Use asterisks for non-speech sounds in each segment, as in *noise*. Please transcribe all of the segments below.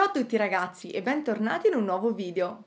Ciao a tutti ragazzi e bentornati in un nuovo video.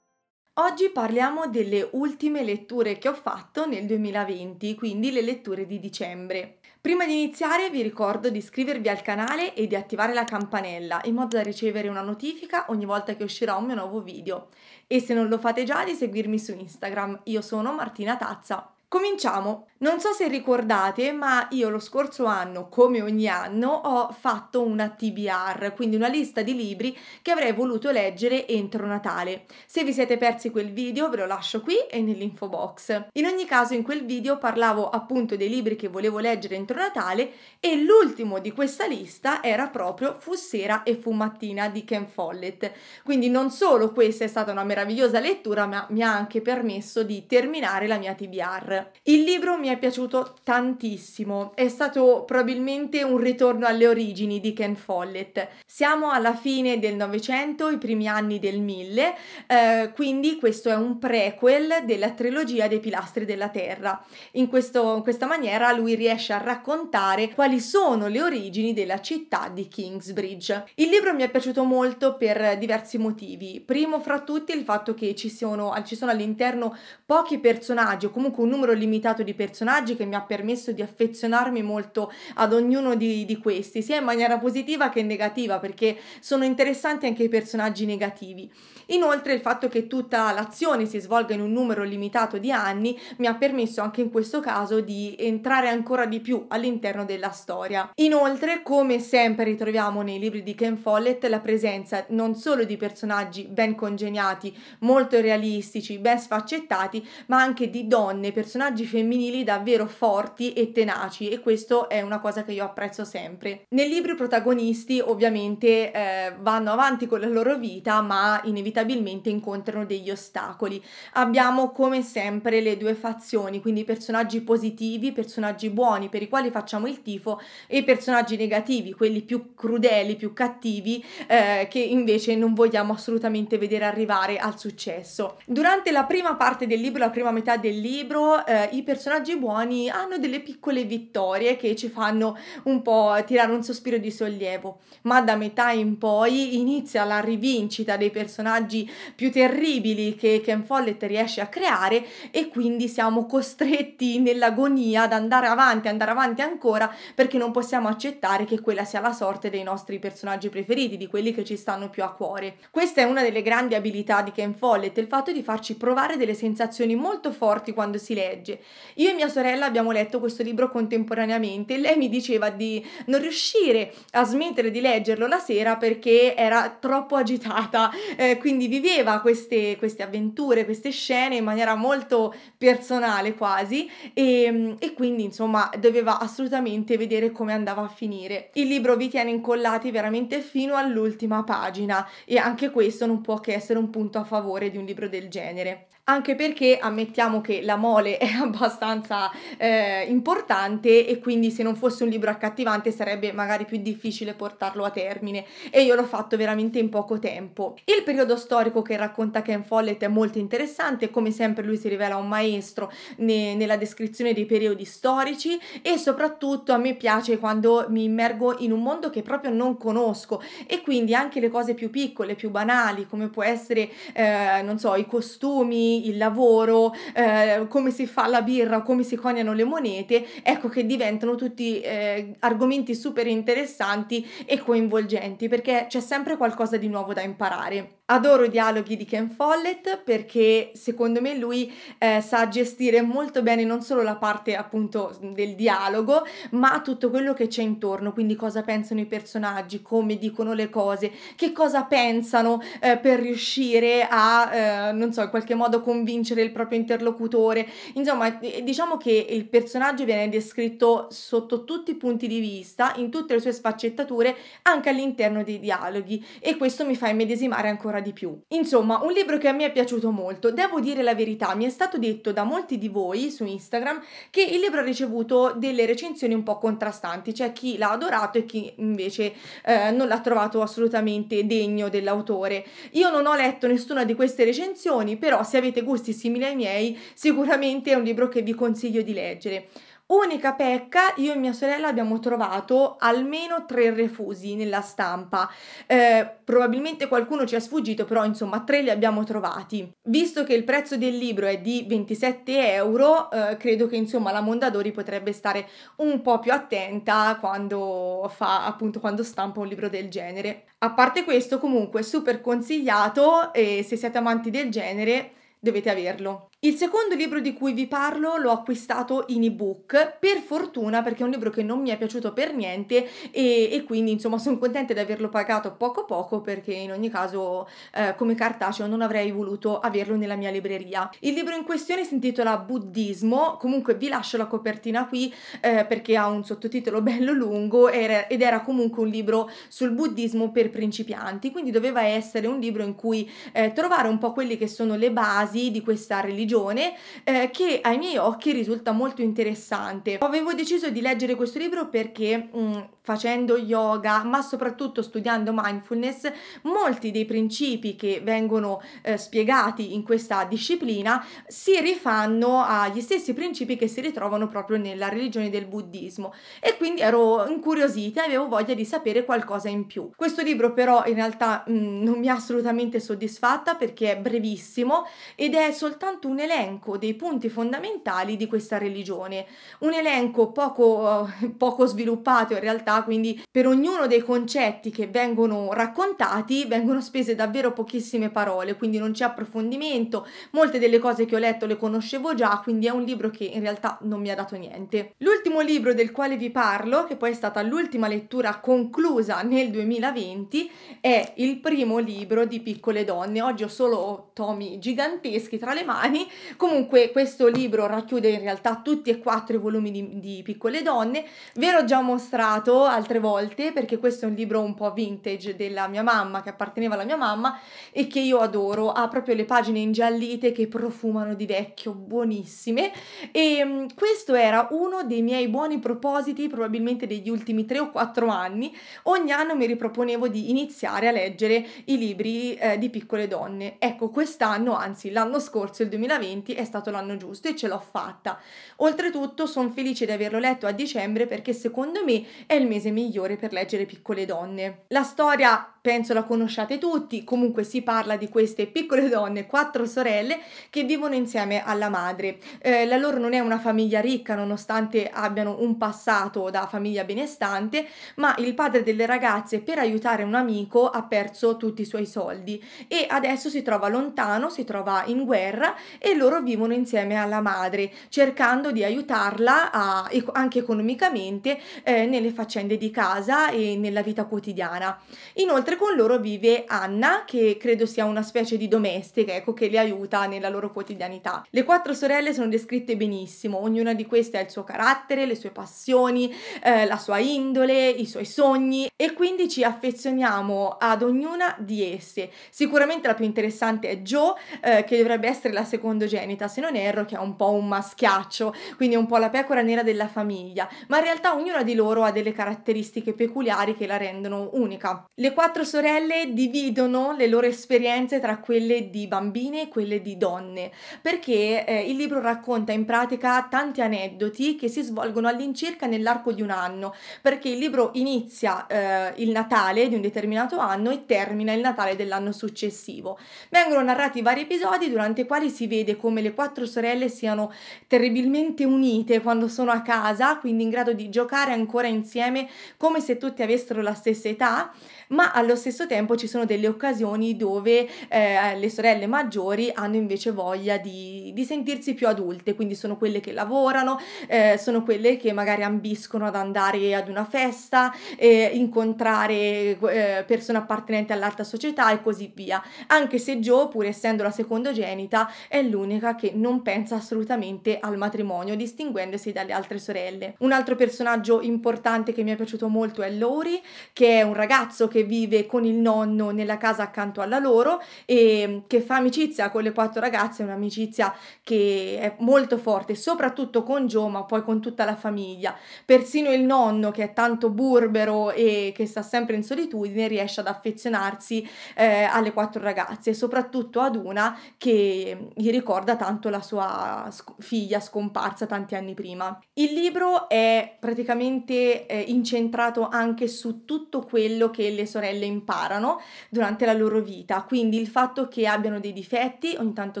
Oggi parliamo delle ultime letture che ho fatto nel 2020, quindi le letture di dicembre. Prima di iniziare vi ricordo di iscrivervi al canale e di attivare la campanella in modo da ricevere una notifica ogni volta che uscirà un mio nuovo video e se non lo fate già di seguirmi su Instagram, io sono Martina Tazza. Cominciamo. Non so se ricordate, ma io lo scorso anno, come ogni anno, ho fatto una TBR, quindi una lista di libri che avrei voluto leggere entro Natale. Se vi siete persi quel video ve lo lascio qui e nell'info box. In ogni caso in quel video parlavo appunto dei libri che volevo leggere entro Natale e l'ultimo di questa lista era proprio Fu sera e fu mattina di Ken Follett. Quindi non solo questa è stata una meravigliosa lettura, ma mi ha anche permesso di terminare la mia TBR horror. Il libro mi è piaciuto tantissimo, è stato probabilmente un ritorno alle origini di Ken Follett. Siamo alla fine del Novecento, i primi anni del 1000, eh, quindi questo è un prequel della trilogia dei pilastri della Terra. In, questo, in questa maniera lui riesce a raccontare quali sono le origini della città di Kingsbridge. Il libro mi è piaciuto molto per diversi motivi. Primo fra tutti il fatto che ci sono, ci sono all'interno pochi personaggi o comunque un numero numero limitato di personaggi che mi ha permesso di affezionarmi molto ad ognuno di, di questi, sia in maniera positiva che negativa, perché sono interessanti anche i personaggi negativi. Inoltre il fatto che tutta l'azione si svolga in un numero limitato di anni mi ha permesso anche in questo caso di entrare ancora di più all'interno della storia. Inoltre, come sempre ritroviamo nei libri di Ken Follett la presenza non solo di personaggi ben congegnati, molto realistici, ben sfaccettati, ma anche di donne, personaggi personaggi femminili davvero forti e tenaci e questo è una cosa che io apprezzo sempre. Nel libro i protagonisti ovviamente eh, vanno avanti con la loro vita ma inevitabilmente incontrano degli ostacoli. Abbiamo come sempre le due fazioni, quindi personaggi positivi, personaggi buoni per i quali facciamo il tifo e personaggi negativi, quelli più crudeli, più cattivi eh, che invece non vogliamo assolutamente vedere arrivare al successo. Durante la prima parte del libro, la prima metà del libro, eh, i personaggi buoni hanno delle piccole vittorie che ci fanno un po' tirare un sospiro di sollievo, ma da metà in poi inizia la rivincita dei personaggi più terribili che Ken Follett riesce a creare e quindi siamo costretti nell'agonia ad andare avanti, andare avanti ancora perché non possiamo accettare che quella sia la sorte dei nostri personaggi preferiti, di quelli che ci stanno più a cuore. Questa è una delle grandi abilità di Ken Follett, il fatto di farci provare delle sensazioni molto forti quando si legge legge. Io e mia sorella abbiamo letto questo libro contemporaneamente e lei mi diceva di non riuscire a smettere di leggerlo la sera perché era troppo agitata, eh, quindi viveva queste, queste, avventure, queste scene in maniera molto personale quasi e, e quindi insomma doveva assolutamente vedere come andava a finire. Il libro vi tiene incollati veramente fino all'ultima pagina e anche questo non può che essere un punto a favore di un libro del genere anche perché ammettiamo che la mole è *laughs* abbastanza eh, importante e quindi se non fosse un libro accattivante sarebbe magari più difficile portarlo a termine e io l'ho fatto veramente in poco tempo. Il periodo storico che racconta Ken Follett è molto interessante, come sempre lui si rivela un maestro ne- nella descrizione dei periodi storici e soprattutto a me piace quando mi immergo in un mondo che proprio non conosco e quindi anche le cose più piccole, più banali, come può essere, eh, non so, i costumi, il lavoro, eh, come si fa la birra, come si coniano le monete, ecco che diventano tutti eh, argomenti super interessanti e coinvolgenti perché c'è sempre qualcosa di nuovo da imparare. Adoro i dialoghi di Ken Follett perché secondo me lui eh, sa gestire molto bene non solo la parte appunto del dialogo, ma tutto quello che c'è intorno, quindi cosa pensano i personaggi, come dicono le cose, che cosa pensano eh, per riuscire a, eh, non so, in qualche modo convincere il proprio interlocutore. Insomma, diciamo che il personaggio viene descritto sotto tutti i punti di vista, in tutte le sue sfaccettature, anche all'interno dei dialoghi e questo mi fa immedesimare ancora ancora di più. Insomma, un libro che a me è piaciuto molto. Devo dire la verità, mi è stato detto da molti di voi su Instagram che il libro ha ricevuto delle recensioni un po' contrastanti, cioè chi l'ha adorato e chi invece eh, non l'ha trovato assolutamente degno dell'autore. Io non ho letto nessuna di queste recensioni, però se avete gusti simili ai miei, sicuramente è un libro che vi consiglio di leggere. Unica pecca, io e mia sorella abbiamo trovato almeno tre refusi nella stampa. Eh, probabilmente qualcuno ci è sfuggito, però insomma tre li abbiamo trovati. Visto che il prezzo del libro è di 27 euro, eh, credo che insomma la Mondadori potrebbe stare un po' più attenta quando fa appunto quando stampa un libro del genere. A parte questo, comunque super consigliato e se siete amanti del genere dovete averlo. Il secondo libro di cui vi parlo l'ho acquistato in ebook, per fortuna perché è un libro che non mi è piaciuto per niente e, e quindi insomma sono contenta di averlo pagato poco poco perché in ogni caso eh, come cartaceo non avrei voluto averlo nella mia libreria. Il libro in questione si intitola Buddismo, comunque vi lascio la copertina qui eh, perché ha un sottotitolo *laughs* bello lungo ed era comunque un libro sul buddismo per principianti, quindi doveva essere un libro in cui eh, trovare un po' quelle che sono le basi di questa religione religione eh, che ai miei occhi risulta molto interessante. Avevo deciso di leggere questo libro perché mh, mm, facendo yoga ma soprattutto studiando mindfulness molti dei principi che vengono eh, spiegati in questa disciplina si rifanno agli stessi principi che si ritrovano proprio nella religione del buddismo e quindi ero incuriosita e avevo voglia di sapere qualcosa in più. Questo libro però in realtà mh, mm, non mi ha assolutamente soddisfatta perché è brevissimo ed è soltanto un un elenco dei punti fondamentali di questa religione, un elenco poco, eh, poco sviluppato in realtà, quindi per ognuno dei concetti che vengono raccontati vengono spese davvero pochissime parole, quindi non c'è approfondimento, molte delle cose che ho letto le conoscevo già, quindi è un libro che in realtà non mi ha dato niente. L'ultimo libro del quale vi parlo, che poi è stata l'ultima lettura conclusa nel 2020, è il primo libro di Piccole Donne. Oggi ho solo tomi giganteschi tra le mani Comunque questo libro racchiude in realtà tutti e quattro i volumi di, di Piccole Donne. Ve l'ho già mostrato altre volte perché questo è un libro un po' vintage della mia mamma, che apparteneva alla mia mamma e che io adoro. Ha proprio le pagine ingiallite che profumano di vecchio, buonissime. E mm, questo era uno dei miei buoni propositi, probabilmente degli ultimi tre o quattro anni. Ogni anno mi riproponevo di iniziare a leggere i libri eh, di piccole donne. Ecco, quest'anno, anzi l'anno scorso, il 2020, 2020 è stato l'anno giusto e ce l'ho fatta. Oltretutto sono felice di averlo letto a dicembre perché secondo me è il mese migliore per leggere piccole donne. La storia penso la conosciate tutti, comunque si parla di queste piccole donne, quattro sorelle, che vivono insieme alla madre. Eh, la loro non è una famiglia ricca nonostante abbiano un passato da famiglia benestante, ma il padre delle ragazze per aiutare un amico ha perso tutti i suoi soldi e adesso si trova lontano, si trova in guerra e loro vivono insieme alla madre, cercando di aiutarla a, anche economicamente eh, nelle faccende di casa e nella vita quotidiana. Inoltre con loro vive Anna, che credo sia una specie di domestica, ecco, che li aiuta nella loro quotidianità. Le quattro sorelle sono descritte benissimo, ognuna di queste ha il suo carattere, le sue passioni, eh, la sua indole, i suoi sogni e quindi ci affezioniamo ad ognuna di esse. Sicuramente la più interessante è Jo, eh, che dovrebbe essere la secondogenita, se non erro, che è un po' un maschiaccio, quindi un po' la pecora nera della famiglia, ma in realtà ognuna di loro ha delle caratteristiche peculiari che la rendono unica. Le quattro sorelle dividono le loro esperienze tra quelle di bambine e quelle di donne, perché eh, il libro racconta in pratica tanti aneddoti che si svolgono all'incirca nell'arco di un anno, perché il libro inizia eh, il Natale di un determinato anno e termina il Natale dell'anno successivo. Vengono narrati vari episodi durante i quali si vede come le quattro sorelle siano terribilmente unite quando sono a casa, quindi in grado di giocare ancora insieme come se tutte avessero la stessa età, ma allo allo stesso tempo ci sono delle occasioni dove eh, le sorelle maggiori hanno invece voglia di, di, sentirsi più adulte, quindi sono quelle che lavorano, eh, sono quelle che magari ambiscono ad andare ad una festa, eh, incontrare persone appartenenti all'alta società e così via. Anche se Joe, pur essendo la secondogenita, è l'unica che non pensa assolutamente al matrimonio, distinguendosi dalle altre sorelle. Un altro personaggio importante che mi è piaciuto molto è Lori, che è un ragazzo che vive con il nonno nella casa accanto alla loro e mm, che fa amicizia con le quattro ragazze, un'amicizia che è molto forte, soprattutto con Joe, ma poi con tutta la famiglia. Persino il nonno, che è tanto burbero e che sta sempre in solitudine, riesce ad affezionarsi eh, alle quattro ragazze, soprattutto ad una che mm, gli ricorda tanto la sua sc- figlia scomparsa tanti anni prima. Il libro è praticamente eh, incentrato anche su tutto quello che le sorelle le imparano durante la loro vita, quindi il fatto che abbiano dei difetti, ogni tanto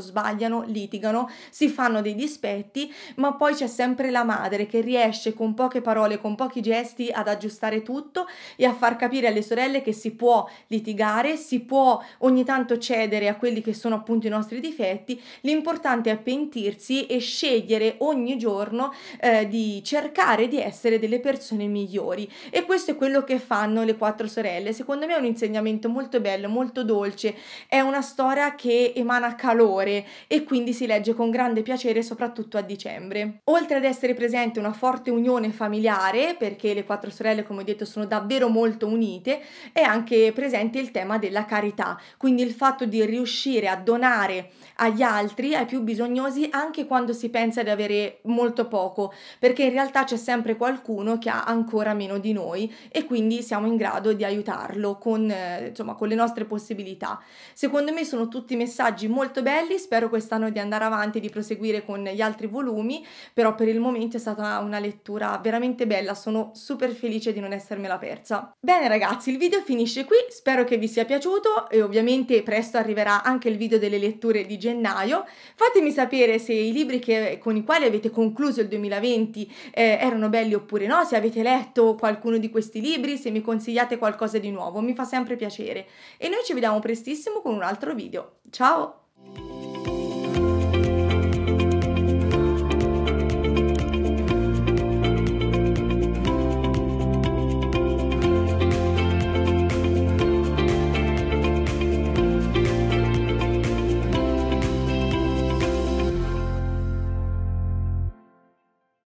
sbagliano, litigano, si fanno dei dispetti, ma poi c'è sempre la madre che riesce con poche parole, con pochi gesti ad aggiustare tutto e a far capire alle sorelle che si può litigare, si può ogni tanto cedere a quelli che sono appunto i nostri difetti, l'importante è pentirsi e scegliere ogni giorno eh, di cercare di essere delle persone migliori e questo è quello che fanno le quattro sorelle, secondo me è un insegnamento molto bello, molto dolce, è una storia che emana calore e quindi si legge con grande piacere soprattutto a dicembre. Oltre ad essere presente una forte unione familiare, perché le quattro sorelle come ho detto sono davvero molto unite, è anche presente il tema della carità, quindi il fatto di riuscire a donare agli altri, ai più bisognosi, anche quando si pensa di avere molto poco, perché in realtà c'è sempre qualcuno che ha ancora meno di noi e quindi siamo in grado di aiutarlo con, eh, insomma, con le nostre possibilità. Secondo me sono tutti messaggi molto belli, spero quest'anno di andare avanti e di proseguire con gli altri volumi, però per il momento è stata una lettura veramente bella, sono super felice di non essermela persa. Bene ragazzi, il video finisce qui, spero che vi sia piaciuto e ovviamente presto arriverà anche il video delle letture di gennaio. Fatemi sapere se i libri che, con i quali avete concluso il 2020 eh, erano belli oppure no, se avete letto qualcuno di questi libri, se mi consigliate qualcosa di nuovo, mi fa sempre piacere. E noi ci vediamo prestissimo con un altro video. Ciao!